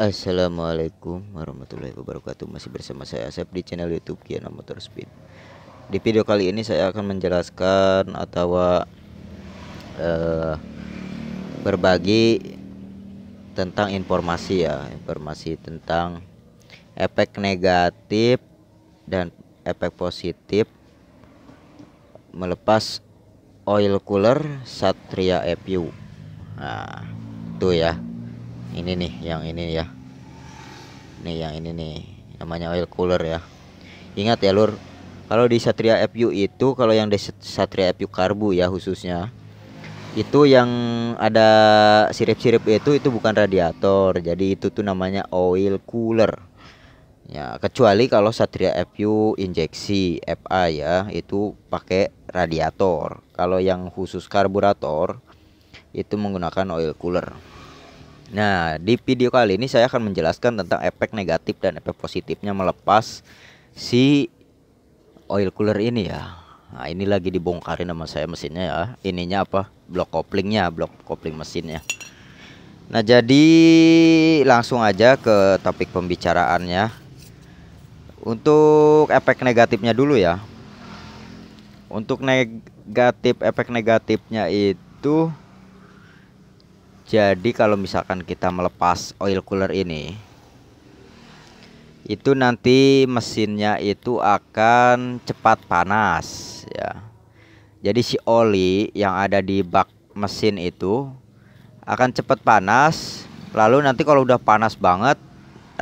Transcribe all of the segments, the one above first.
Assalamualaikum warahmatullahi wabarakatuh Masih bersama saya Asep di channel youtube Kiana Motor Speed Di video kali ini saya akan menjelaskan Atau uh, Berbagi Tentang informasi ya Informasi tentang Efek negatif Dan efek positif Melepas Oil cooler Satria FU Nah itu ya ini nih yang ini ya nih yang ini nih namanya oil cooler ya ingat ya lur kalau di Satria FU itu kalau yang di Satria FU karbu ya khususnya itu yang ada sirip-sirip itu itu bukan radiator jadi itu tuh namanya oil cooler ya kecuali kalau Satria FU injeksi FA ya itu pakai radiator kalau yang khusus karburator itu menggunakan oil cooler Nah, di video kali ini saya akan menjelaskan tentang efek negatif dan efek positifnya melepas si oil cooler ini ya. Nah, ini lagi dibongkarin nama saya mesinnya ya. Ininya apa? Blok koplingnya, blok kopling mesinnya. Nah, jadi langsung aja ke topik pembicaraannya. Untuk efek negatifnya dulu ya. Untuk negatif efek negatifnya itu jadi kalau misalkan kita melepas oil cooler ini itu nanti mesinnya itu akan cepat panas ya jadi si oli yang ada di bak mesin itu akan cepat panas lalu nanti kalau udah panas banget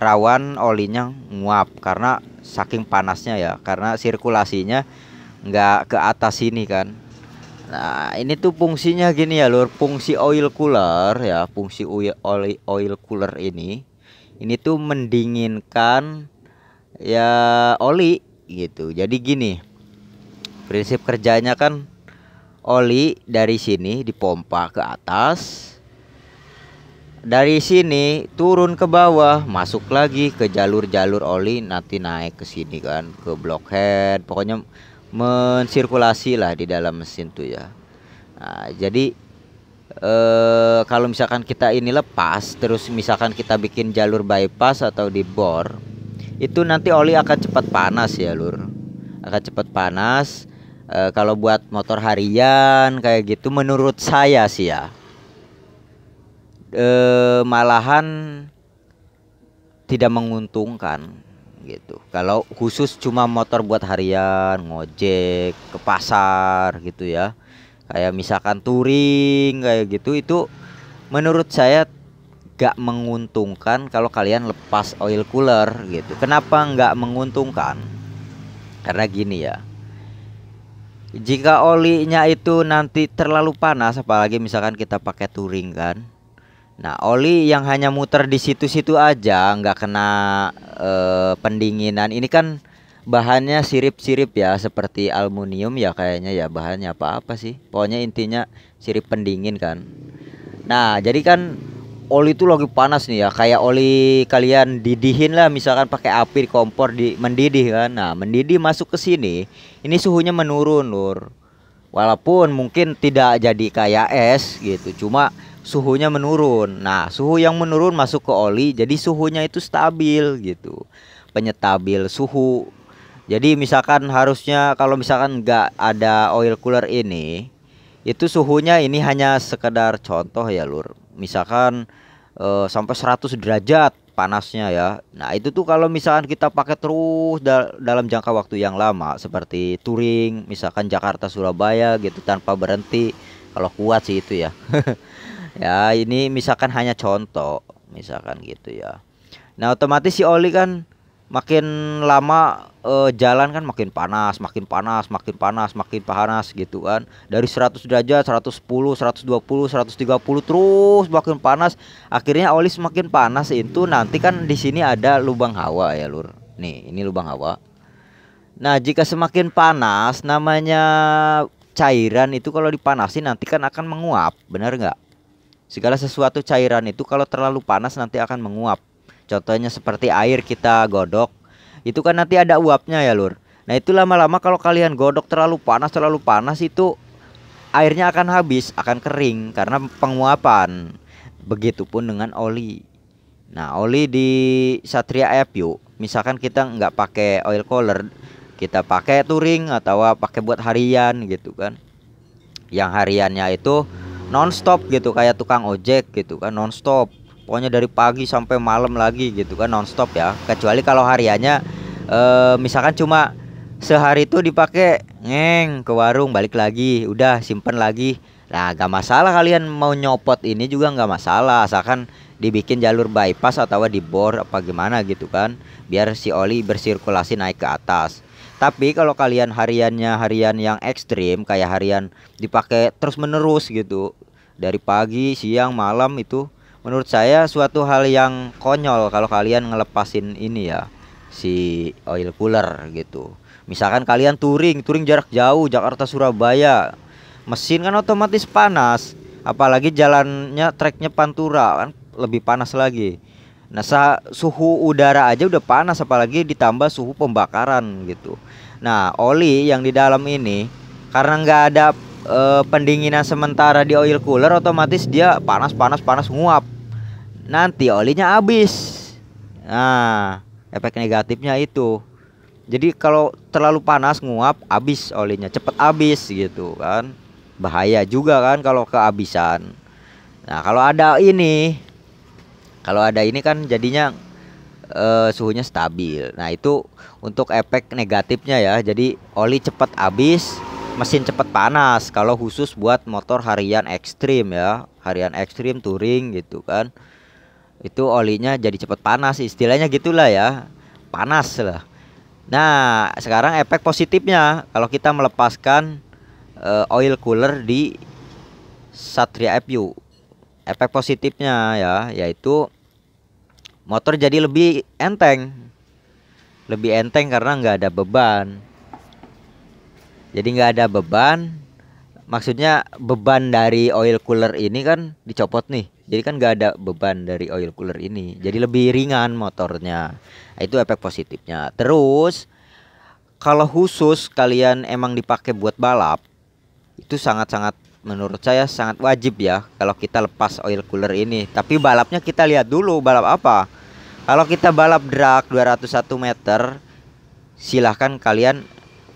rawan olinya nguap karena saking panasnya ya karena sirkulasinya nggak ke atas sini kan Nah, ini tuh fungsinya gini ya, Lur. Fungsi oil cooler ya, fungsi oil oil cooler ini ini tuh mendinginkan ya oli gitu. Jadi gini. Prinsip kerjanya kan oli dari sini dipompa ke atas. Dari sini turun ke bawah, masuk lagi ke jalur-jalur oli nanti naik ke sini kan, ke blockhead. Pokoknya mensirkulasi lah di dalam mesin tuh ya. Nah, jadi eh, kalau misalkan kita ini lepas, terus misalkan kita bikin jalur bypass atau dibor, itu nanti oli akan cepat panas ya lur, akan cepat panas. E, kalau buat motor harian kayak gitu, menurut saya sih ya, e, malahan tidak menguntungkan gitu kalau khusus cuma motor buat harian ngojek ke pasar gitu ya kayak misalkan touring kayak gitu itu menurut saya gak menguntungkan kalau kalian lepas oil cooler gitu kenapa nggak menguntungkan karena gini ya jika olinya itu nanti terlalu panas apalagi misalkan kita pakai touring kan Nah oli yang hanya muter di situ-situ aja nggak kena eh, pendinginan ini kan bahannya sirip-sirip ya seperti aluminium ya kayaknya ya bahannya apa-apa sih pokoknya intinya sirip pendingin kan nah jadi kan oli itu lagi panas nih ya kayak oli kalian didihin lah misalkan pakai api di kompor di mendidih kan nah mendidih masuk ke sini ini suhunya menurun lur walaupun mungkin tidak jadi kayak es gitu cuma suhunya menurun. Nah, suhu yang menurun masuk ke oli, jadi suhunya itu stabil gitu. Penyetabil suhu. Jadi misalkan harusnya kalau misalkan nggak ada oil cooler ini, itu suhunya ini hanya sekedar contoh ya lur. Misalkan e, sampai 100 derajat panasnya ya. Nah, itu tuh kalau misalkan kita pakai terus dal dalam jangka waktu yang lama seperti touring misalkan Jakarta Surabaya gitu tanpa berhenti kalau kuat sih itu ya. ya ini misalkan hanya contoh misalkan gitu ya nah otomatis si oli kan makin lama e, jalan kan makin panas, makin panas, makin panas, makin panas gitu kan. Dari 100 derajat, 110, 120, 130 terus makin panas. Akhirnya oli semakin panas itu nanti kan di sini ada lubang hawa ya, Lur. Nih, ini lubang hawa. Nah, jika semakin panas namanya cairan itu kalau dipanasi nanti kan akan menguap, benar nggak? Segala sesuatu cairan itu kalau terlalu panas nanti akan menguap. Contohnya seperti air kita godok, itu kan nanti ada uapnya ya, Lur. Nah, itu lama-lama kalau kalian godok terlalu panas, terlalu panas itu airnya akan habis, akan kering karena penguapan. Begitupun dengan oli. Nah, oli di Satria Epiu, misalkan kita nggak pakai oil color, kita pakai touring atau pakai buat harian gitu kan. Yang hariannya itu nonstop gitu kayak tukang ojek gitu kan nonstop pokoknya dari pagi sampai malam lagi gitu kan nonstop ya kecuali kalau hariannya eh, misalkan cuma sehari itu dipakai ngeng ke warung balik lagi udah simpen lagi nah gak masalah kalian mau nyopot ini juga gak masalah asalkan dibikin jalur bypass atau dibor apa gimana gitu kan biar si oli bersirkulasi naik ke atas tapi kalau kalian hariannya harian yang ekstrim kayak harian dipakai terus menerus gitu dari pagi, siang, malam itu menurut saya suatu hal yang konyol kalau kalian ngelepasin ini ya si oil cooler gitu. Misalkan kalian touring, touring jarak jauh Jakarta Surabaya. Mesin kan otomatis panas, apalagi jalannya treknya pantura kan lebih panas lagi. Nah, suhu udara aja udah panas apalagi ditambah suhu pembakaran gitu. Nah, oli yang di dalam ini karena nggak ada e, pendinginan sementara di oil cooler otomatis dia panas panas panas nguap. Nanti olinya habis. Nah, efek negatifnya itu. Jadi kalau terlalu panas nguap habis olinya, cepet habis gitu kan. Bahaya juga kan kalau kehabisan. Nah, kalau ada ini kalau ada ini kan jadinya uh, suhunya stabil. Nah, itu untuk efek negatifnya ya. Jadi oli cepat habis, mesin cepat panas kalau khusus buat motor harian ekstrim ya. Harian ekstrim touring gitu kan. Itu olinya jadi cepat panas, istilahnya gitulah ya. Panas lah. Nah, sekarang efek positifnya kalau kita melepaskan uh, oil cooler di Satria FU. Efek positifnya ya, yaitu motor jadi lebih enteng lebih enteng karena nggak ada beban jadi nggak ada beban maksudnya beban dari oil cooler ini kan dicopot nih jadi kan nggak ada beban dari oil cooler ini jadi lebih ringan motornya nah, itu efek positifnya terus kalau khusus kalian emang dipakai buat balap itu sangat-sangat menurut saya sangat wajib ya kalau kita lepas oil cooler ini tapi balapnya kita lihat dulu balap apa kalau kita balap drag 201 meter, silahkan kalian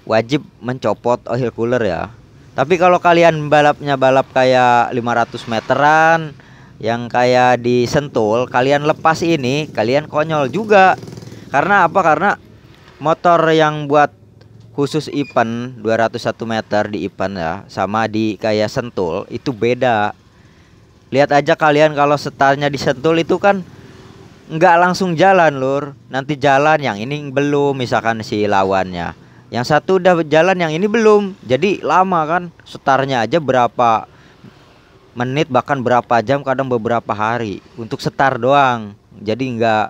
wajib mencopot oil cooler ya. Tapi kalau kalian balapnya balap kayak 500 meteran yang kayak di Sentul, kalian lepas ini, kalian konyol juga. Karena apa? Karena motor yang buat khusus event 201 meter di event ya sama di kayak Sentul itu beda. Lihat aja kalian kalau setarnya di Sentul itu kan nggak langsung jalan lur nanti jalan yang ini belum misalkan si lawannya yang satu udah jalan yang ini belum jadi lama kan setarnya aja berapa menit bahkan berapa jam kadang beberapa hari untuk setar doang jadi nggak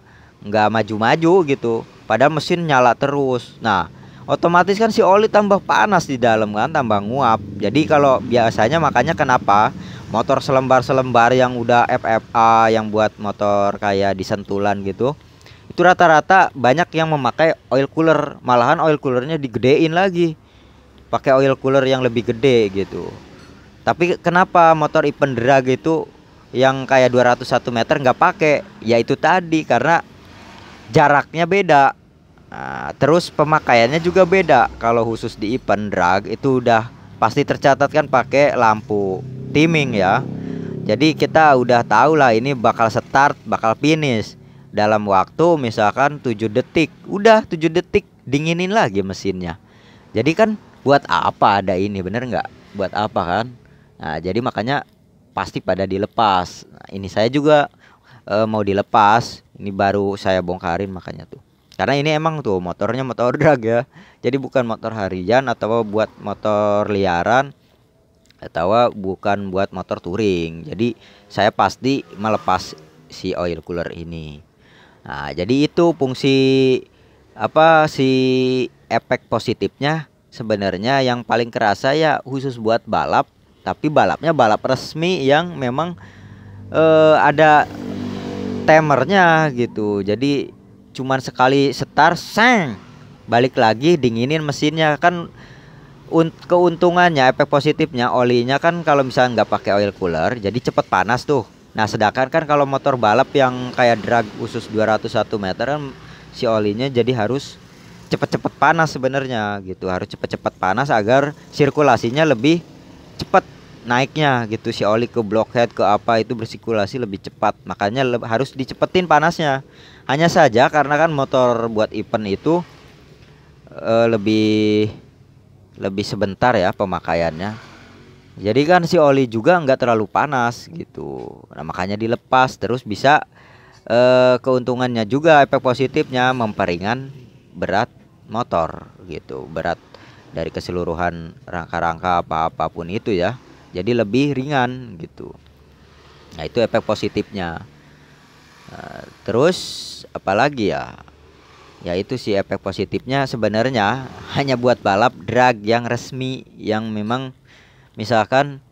nggak maju-maju gitu pada mesin nyala terus nah otomatis kan si oli tambah panas di dalam kan tambah nguap jadi kalau biasanya makanya kenapa motor selembar-selembar yang udah FFA yang buat motor kayak disentulan gitu itu rata-rata banyak yang memakai oil cooler malahan oil coolernya digedein lagi pakai oil cooler yang lebih gede gitu tapi kenapa motor Ipendera gitu yang kayak 201 meter nggak pakai ya itu tadi karena jaraknya beda nah, terus pemakaiannya juga beda kalau khusus di event drag itu udah pasti tercatat kan pakai lampu timing ya. Jadi kita udah tahu lah ini bakal start, bakal finish dalam waktu misalkan 7 detik. Udah 7 detik dinginin lagi mesinnya. Jadi kan buat apa ada ini bener nggak? Buat apa kan? Nah, jadi makanya pasti pada dilepas. Nah, ini saya juga e, mau dilepas. Ini baru saya bongkarin makanya tuh. Karena ini emang tuh motornya motor drag ya. Jadi bukan motor harian atau buat motor liaran atau bukan buat motor touring. Jadi saya pasti melepas si oil cooler ini. Nah, jadi itu fungsi apa si efek positifnya sebenarnya yang paling kerasa ya khusus buat balap, tapi balapnya balap resmi yang memang eh, ada temernya gitu. Jadi cuman sekali setar seng balik lagi dinginin mesinnya kan keuntungannya efek positifnya olinya kan kalau misalnya nggak pakai oil cooler jadi cepet panas tuh nah sedangkan kan kalau motor balap yang kayak drag khusus 201 meter kan si olinya jadi harus cepet-cepet panas sebenarnya gitu harus cepet-cepet panas agar sirkulasinya lebih cepet naiknya gitu si oli ke blockhead ke apa itu bersirkulasi lebih cepat makanya le harus dicepetin panasnya hanya saja karena kan motor buat event itu e, lebih lebih sebentar ya pemakaiannya. Jadi kan si oli juga nggak terlalu panas gitu. Nah makanya dilepas terus bisa eh, keuntungannya juga efek positifnya memperingan berat motor gitu berat dari keseluruhan rangka-rangka apa apapun itu ya jadi lebih ringan gitu nah itu efek positifnya nah, terus apalagi ya ya itu si efek positifnya sebenarnya hanya buat balap drag yang resmi yang memang misalkan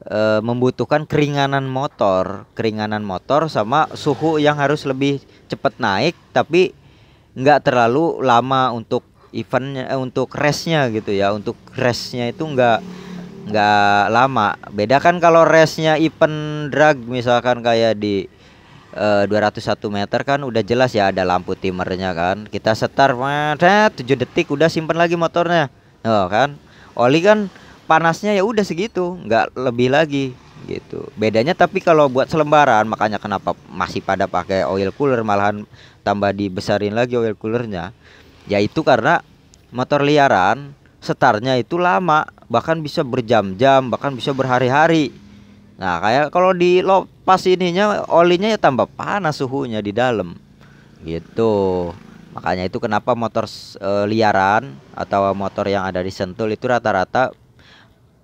e, membutuhkan keringanan motor, keringanan motor sama suhu yang harus lebih cepat naik tapi nggak terlalu lama untuk eventnya eh, untuk race-nya gitu ya untuk race-nya itu nggak nggak lama beda kan kalau race-nya event drag misalkan kayak di uh, eh, 201 meter kan udah jelas ya ada lampu timernya kan kita setar pada 7 detik udah simpen lagi motornya oh kan oli kan panasnya ya udah segitu nggak lebih lagi gitu bedanya tapi kalau buat selembaran makanya kenapa masih pada pakai oil cooler malahan tambah dibesarin lagi oil coolernya yaitu karena motor liaran setarnya itu lama bahkan bisa berjam-jam bahkan bisa berhari-hari nah kayak kalau di low pas ininya olinya ya tambah panas suhunya di dalam gitu makanya itu kenapa motor e, liaran atau motor yang ada di Sentul itu rata-rata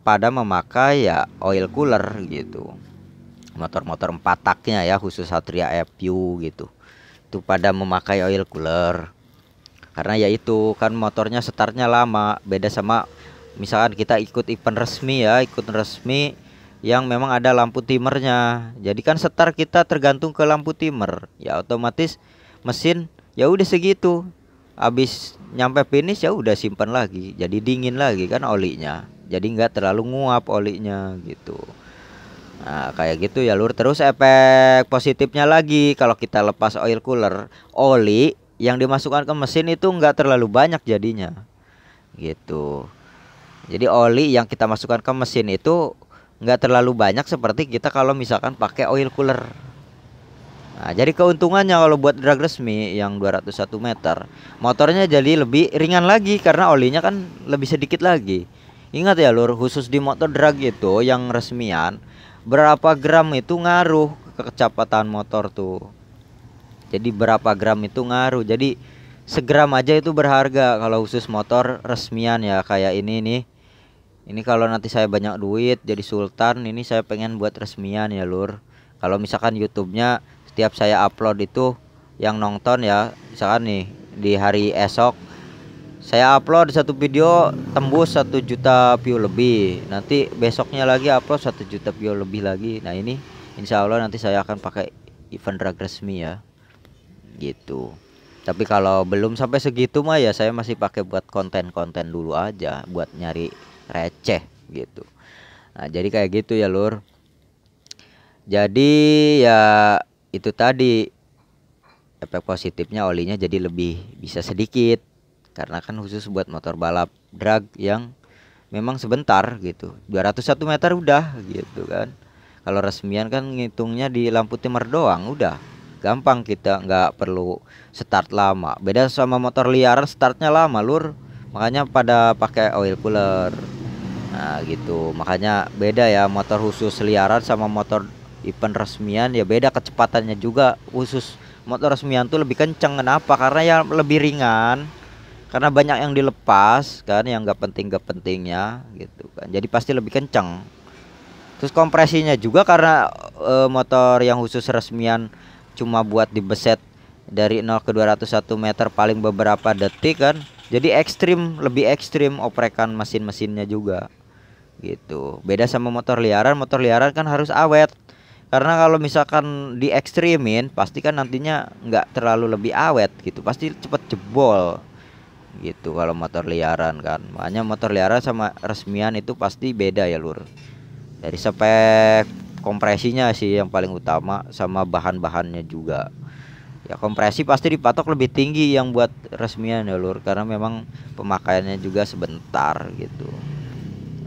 pada memakai ya oil cooler gitu motor-motor empat taknya ya khusus Satria FU gitu itu pada memakai oil cooler karena ya itu kan motornya setarnya lama beda sama misalkan kita ikut event resmi ya ikut resmi yang memang ada lampu timernya. Jadi kan setar kita tergantung ke lampu timer. Ya otomatis mesin ya udah segitu. Habis nyampe finish ya udah simpan lagi. Jadi dingin lagi kan olinya. Jadi nggak terlalu nguap olinya gitu. Nah, kayak gitu ya Lur. Terus efek positifnya lagi kalau kita lepas oil cooler, oli yang dimasukkan ke mesin itu nggak terlalu banyak jadinya. Gitu. Jadi oli yang kita masukkan ke mesin itu nggak terlalu banyak seperti kita kalau misalkan pakai oil cooler. Nah, jadi keuntungannya kalau buat drag resmi yang 201 meter, motornya jadi lebih ringan lagi karena olinya kan lebih sedikit lagi. Ingat ya lur, khusus di motor drag itu yang resmian, berapa gram itu ngaruh ke kecepatan motor tuh. Jadi berapa gram itu ngaruh. Jadi segram aja itu berharga kalau khusus motor resmian ya kayak ini nih ini kalau nanti saya banyak duit jadi sultan ini saya pengen buat resmian ya lur kalau misalkan YouTube-nya setiap saya upload itu yang nonton ya misalkan nih di hari esok saya upload satu video tembus satu juta view lebih nanti besoknya lagi upload satu juta view lebih lagi nah ini insya Allah nanti saya akan pakai event drag resmi ya gitu tapi kalau belum sampai segitu mah ya saya masih pakai buat konten-konten dulu aja buat nyari receh gitu nah jadi kayak gitu ya lur jadi ya itu tadi efek positifnya olinya jadi lebih bisa sedikit karena kan khusus buat motor balap drag yang memang sebentar gitu 201 meter udah gitu kan kalau resmian kan ngitungnya di lampu timer doang udah gampang kita nggak perlu start lama beda sama motor liar startnya lama lur makanya pada pakai oil cooler nah gitu makanya beda ya motor khusus liaran sama motor event resmian ya beda kecepatannya juga khusus motor resmian tuh lebih kenceng kenapa karena ya lebih ringan karena banyak yang dilepas kan yang nggak penting nggak pentingnya gitu kan jadi pasti lebih kenceng terus kompresinya juga karena e, motor yang khusus resmian cuma buat dibeset dari 0 ke 201 meter paling beberapa detik kan jadi ekstrim lebih ekstrim oprekan mesin-mesinnya juga gitu beda sama motor liaran motor liaran kan harus awet karena kalau misalkan di ekstrimin pasti kan nantinya nggak terlalu lebih awet gitu pasti cepet jebol gitu kalau motor liaran kan makanya motor liaran sama resmian itu pasti beda ya lur dari spek kompresinya sih yang paling utama sama bahan-bahannya juga ya kompresi pasti dipatok lebih tinggi yang buat resmian ya lur karena memang pemakaiannya juga sebentar gitu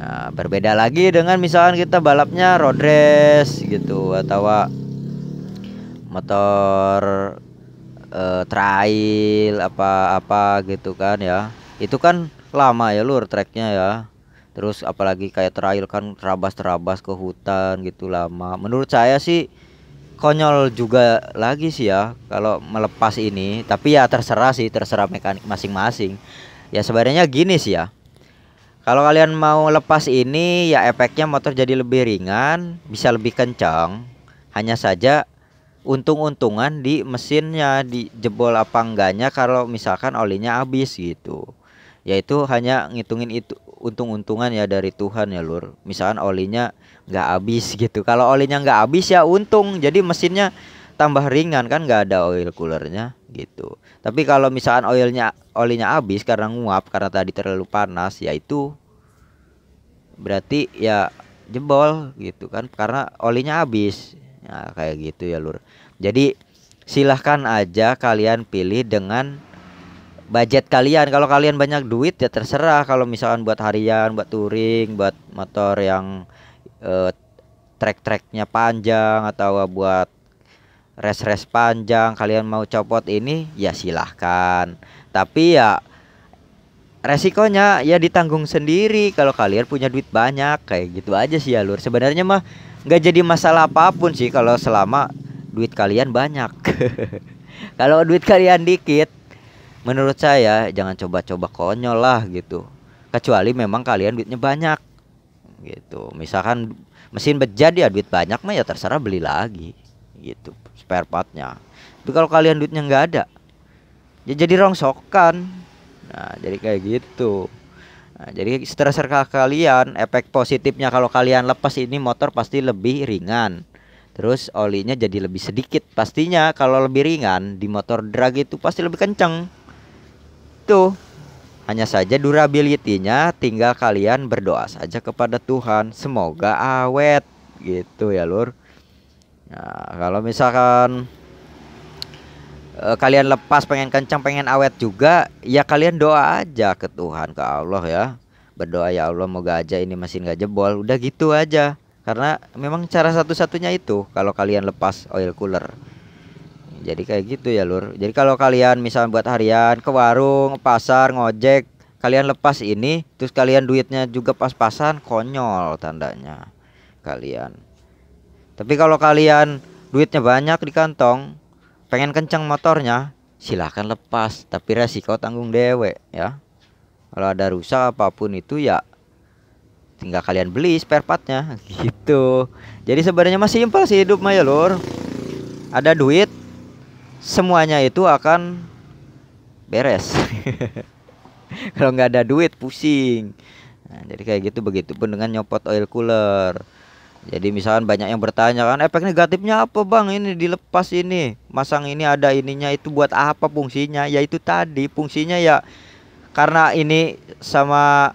Nah, berbeda lagi dengan misalkan kita balapnya road race gitu atau ah, motor uh, trail apa-apa gitu kan ya itu kan lama ya lur treknya ya terus apalagi kayak trail kan terabas-terabas ke hutan gitu lama menurut saya sih konyol juga lagi sih ya kalau melepas ini tapi ya terserah sih terserah mekanik masing-masing ya sebenarnya gini sih ya kalau kalian mau lepas ini ya efeknya motor jadi lebih ringan, bisa lebih kencang. Hanya saja untung-untungan di mesinnya di jebol apa enggaknya kalau misalkan olinya habis gitu. Yaitu hanya ngitungin itu untung-untungan ya dari Tuhan ya lur. Misalkan olinya nggak habis gitu. Kalau olinya nggak habis ya untung. Jadi mesinnya tambah ringan kan nggak ada oil coolernya gitu tapi kalau misalkan oilnya olinya habis karena nguap karena tadi terlalu panas yaitu berarti ya jebol gitu kan karena olinya habis nah kayak gitu ya lur jadi silahkan aja kalian pilih dengan budget kalian kalau kalian banyak duit ya terserah kalau misalkan buat harian buat touring buat motor yang eh, trek-treknya panjang atau buat res-res panjang kalian mau copot ini ya silahkan tapi ya resikonya ya ditanggung sendiri kalau kalian punya duit banyak kayak gitu aja sih ya sebenarnya mah nggak jadi masalah apapun sih kalau selama duit kalian banyak kalau duit kalian dikit menurut saya jangan coba-coba konyol lah gitu kecuali memang kalian duitnya banyak gitu misalkan mesin bejat ya duit banyak mah ya terserah beli lagi gitu spare partnya tapi kalau kalian duitnya nggak ada ya jadi rongsokan nah jadi kayak gitu nah, jadi stres kalian efek positifnya kalau kalian lepas ini motor pasti lebih ringan terus olinya jadi lebih sedikit pastinya kalau lebih ringan di motor drag itu pasti lebih kenceng tuh hanya saja durability-nya tinggal kalian berdoa saja kepada Tuhan semoga awet gitu ya lur Nah, kalau misalkan eh, kalian lepas pengen kencang, pengen awet juga, ya kalian doa aja ke Tuhan, ke Allah ya. Berdoa ya Allah, moga aja ini mesin gak jebol. Udah gitu aja. Karena memang cara satu-satunya itu kalau kalian lepas oil cooler. Jadi kayak gitu ya, Lur. Jadi kalau kalian misalnya buat harian ke warung, pasar, ngojek, kalian lepas ini terus kalian duitnya juga pas-pasan konyol tandanya kalian tapi kalau kalian duitnya banyak di kantong, pengen kencang motornya, silahkan lepas, tapi resiko tanggung dewe ya. Kalau ada rusak apapun itu ya tinggal kalian beli spare partnya gitu. Jadi sebenarnya masih simpel sih hidup mah ya, Lur. Ada duit semuanya itu akan beres. Kalau nggak ada duit pusing. Nah, jadi kayak gitu begitu pun dengan nyopot oil cooler. Jadi misalkan banyak yang bertanya kan efek negatifnya apa bang ini dilepas ini masang ini ada ininya itu buat apa fungsinya ya itu tadi fungsinya ya karena ini sama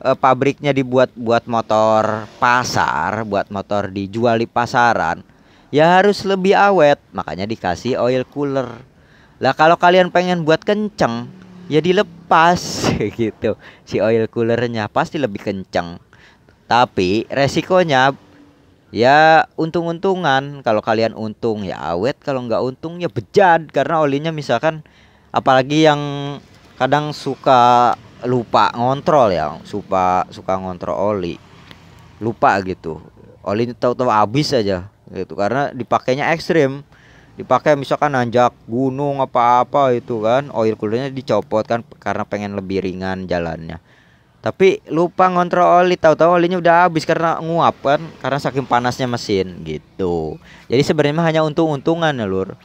e, pabriknya dibuat buat motor pasar buat motor dijual di pasaran ya harus lebih awet makanya dikasih oil cooler lah kalau kalian pengen buat kenceng ya dilepas gitu si oil coolernya pasti lebih kenceng tapi resikonya ya untung-untungan kalau kalian untung ya awet kalau nggak untungnya bejat karena olinya misalkan apalagi yang kadang suka lupa ngontrol ya suka suka ngontrol oli lupa gitu oli tahu-tahu habis aja gitu karena dipakainya ekstrim dipakai misalkan nanjak gunung apa-apa itu kan oil coolernya dicopot kan karena pengen lebih ringan jalannya tapi lupa ngontrol oli tahu-tahu olinya udah habis karena nguap kan karena saking panasnya mesin gitu jadi sebenarnya hanya untung-untungan ya lur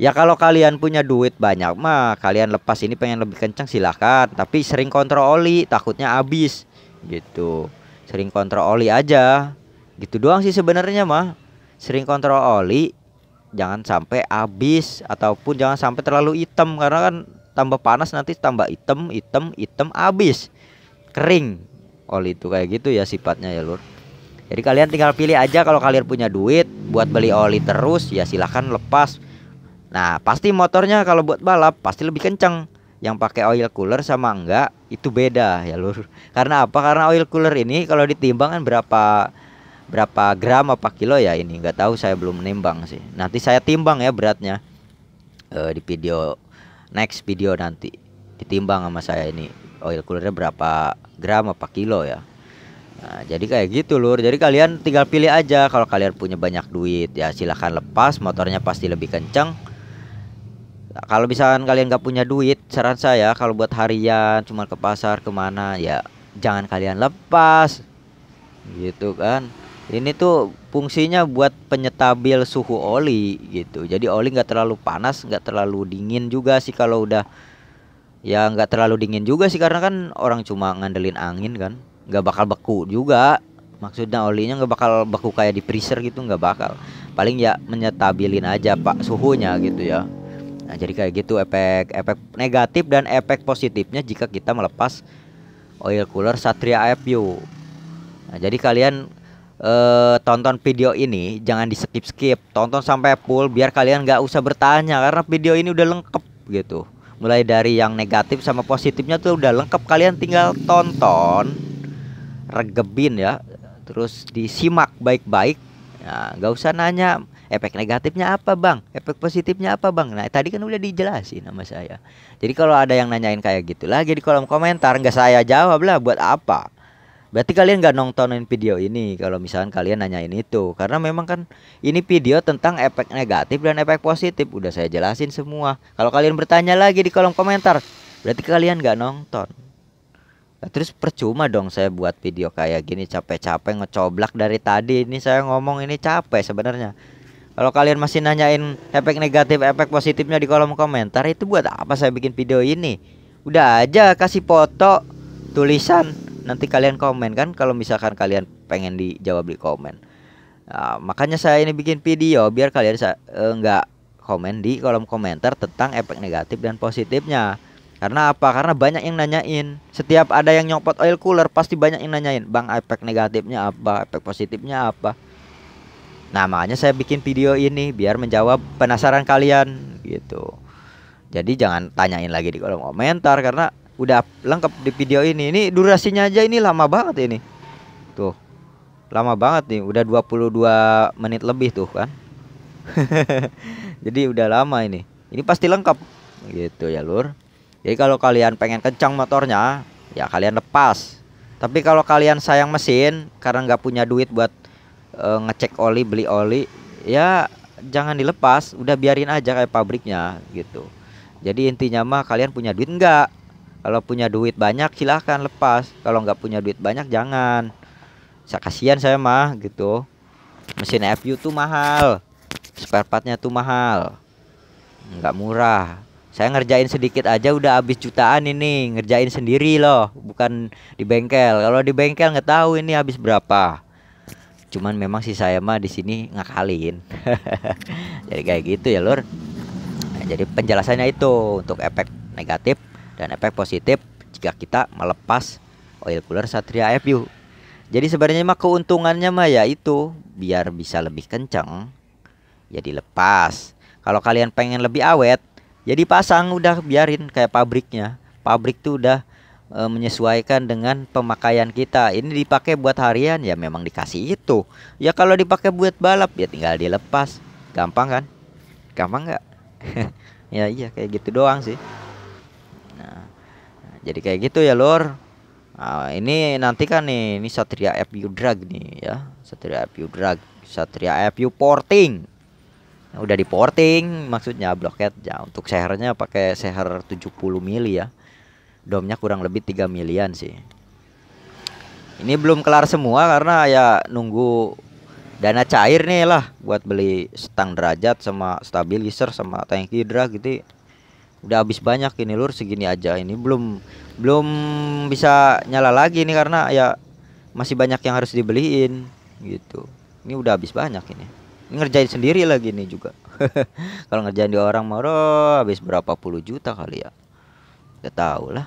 ya kalau kalian punya duit banyak mah kalian lepas ini pengen lebih kencang silahkan tapi sering kontrol oli takutnya habis gitu sering kontrol oli aja gitu doang sih sebenarnya mah sering kontrol oli jangan sampai habis ataupun jangan sampai terlalu hitam karena kan tambah panas nanti tambah hitam hitam hitam habis kering oli oh, itu kayak gitu ya sifatnya ya lur jadi kalian tinggal pilih aja kalau kalian punya duit buat beli oli terus ya silahkan lepas nah pasti motornya kalau buat balap pasti lebih kenceng yang pakai oil cooler sama enggak itu beda ya lur karena apa karena oil cooler ini kalau ditimbang kan berapa berapa gram apa kilo ya ini nggak tahu saya belum menimbang sih nanti saya timbang ya beratnya uh, di video next video nanti ditimbang sama saya ini oil oh, iya, coolernya berapa gram apa kilo ya Nah, jadi kayak gitu lur. Jadi kalian tinggal pilih aja kalau kalian punya banyak duit ya silahkan lepas motornya pasti lebih kenceng. Kalau misalkan kalian gak punya duit, saran saya kalau buat harian cuma ke pasar kemana ya jangan kalian lepas. Gitu kan. Ini tuh fungsinya buat penyetabil suhu oli gitu. Jadi oli nggak terlalu panas, nggak terlalu dingin juga sih kalau udah ya nggak terlalu dingin juga sih karena kan orang cuma ngandelin angin kan nggak bakal beku juga maksudnya olinya nggak bakal beku kayak di freezer gitu nggak bakal paling ya menyetabilin aja pak suhunya gitu ya Nah, jadi kayak gitu efek efek negatif dan efek positifnya jika kita melepas oil cooler Satria AFU. Nah, jadi kalian eh, tonton video ini jangan di skip skip, tonton sampai full biar kalian nggak usah bertanya karena video ini udah lengkap gitu mulai dari yang negatif sama positifnya tuh udah lengkap kalian tinggal tonton regebin ya terus disimak baik-baik ya, nggak -baik. usah nanya efek negatifnya apa bang efek positifnya apa bang nah tadi kan udah dijelasin sama saya jadi kalau ada yang nanyain kayak gitu lagi di kolom komentar nggak saya jawab lah buat apa Berarti kalian gak nontonin video ini kalau misalkan kalian nanyain itu karena memang kan ini video tentang efek negatif dan efek positif udah saya jelasin semua. Kalau kalian bertanya lagi di kolom komentar berarti kalian gak nonton. Nah, terus percuma dong saya buat video kayak gini capek-capek ngecoblak dari tadi ini saya ngomong ini capek sebenarnya. Kalau kalian masih nanyain efek negatif, efek positifnya di kolom komentar itu buat apa saya bikin video ini? Udah aja kasih foto, tulisan, nanti kalian komen kan kalau misalkan kalian pengen dijawab di komen nah, makanya saya ini bikin video biar kalian eh, nggak eh, komen di kolom komentar tentang efek negatif dan positifnya karena apa? Karena banyak yang nanyain. Setiap ada yang nyopot oil cooler pasti banyak yang nanyain, "Bang, efek negatifnya apa? Efek positifnya apa?" Nah, makanya saya bikin video ini biar menjawab penasaran kalian gitu. Jadi jangan tanyain lagi di kolom komentar karena udah lengkap di video ini ini durasinya aja ini lama banget ini tuh lama banget nih udah 22 menit lebih tuh kan jadi udah lama ini ini pasti lengkap gitu ya lur jadi kalau kalian pengen kencang motornya ya kalian lepas tapi kalau kalian sayang mesin karena nggak punya duit buat e, ngecek oli beli oli ya jangan dilepas udah biarin aja kayak pabriknya gitu jadi intinya mah kalian punya duit enggak kalau punya duit banyak silahkan lepas. Kalau nggak punya duit banyak jangan. Saya kasihan saya mah gitu. Mesin FU tuh mahal. Spare partnya tuh mahal. Nggak murah. Saya ngerjain sedikit aja udah habis jutaan ini. Ngerjain sendiri loh, bukan di bengkel. Kalau di bengkel nggak tahu ini habis berapa. Cuman memang si saya mah di sini ngakalin. jadi kayak gitu ya, Lur. Nah, jadi penjelasannya itu untuk efek negatif dan efek positif jika kita melepas oil cooler Satria FU. Jadi sebenarnya mah keuntungannya mah ya itu biar bisa lebih kencang ya lepas. Kalau kalian pengen lebih awet, jadi ya pasang udah biarin kayak pabriknya. Pabrik tuh udah e, menyesuaikan dengan pemakaian kita. Ini dipakai buat harian ya memang dikasih itu. Ya kalau dipakai buat balap ya tinggal dilepas. Gampang kan? Gampang nggak? ya iya kayak gitu doang sih jadi kayak gitu ya lor nah, ini nanti kan nih ini Satria FU Drag nih ya Satria FU Drag Satria FU Porting nah, udah di porting maksudnya bloket ya untuk sehernya pakai seher 70 mili ya domnya kurang lebih 3 milian sih ini belum kelar semua karena ya nunggu dana cair nih lah buat beli stang derajat sama stabilizer sama tanki hidra gitu udah habis banyak ini lur segini aja ini belum belum bisa nyala lagi nih karena ya masih banyak yang harus dibeliin gitu ini udah habis banyak ini, ini ngerjain sendiri lagi nih juga kalau ngerjain di orang moro habis berapa puluh juta kali ya gak tau lah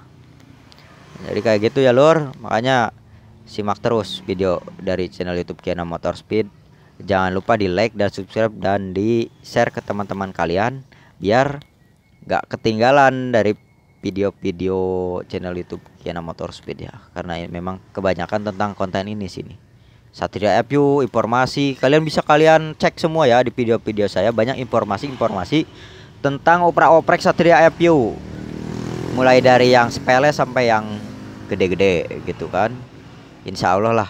jadi kayak gitu ya lur makanya simak terus video dari channel youtube Kiana Motor Speed jangan lupa di like dan subscribe dan di share ke teman-teman kalian biar nggak ketinggalan dari video-video channel YouTube Kiana Motor Speed ya karena ya, memang kebanyakan tentang konten ini sini Satria FU informasi kalian bisa kalian cek semua ya di video-video saya banyak informasi-informasi tentang opera-oprek Satria FU mulai dari yang sepele sampai yang gede-gede gitu kan Insya Allah lah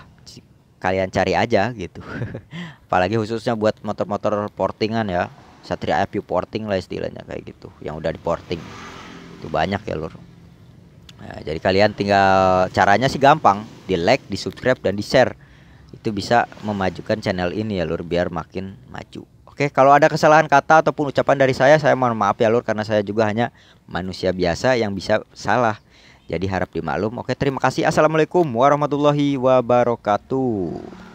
kalian cari aja gitu apalagi khususnya buat motor-motor portingan ya Satria Api porting lah istilahnya kayak gitu yang udah di porting itu banyak ya lur nah, jadi kalian tinggal caranya sih gampang di like di subscribe dan di share itu bisa memajukan channel ini ya lur biar makin maju Oke, kalau ada kesalahan kata ataupun ucapan dari saya, saya mohon maaf ya lur karena saya juga hanya manusia biasa yang bisa salah. Jadi harap dimaklum. Oke, terima kasih. Assalamualaikum warahmatullahi wabarakatuh.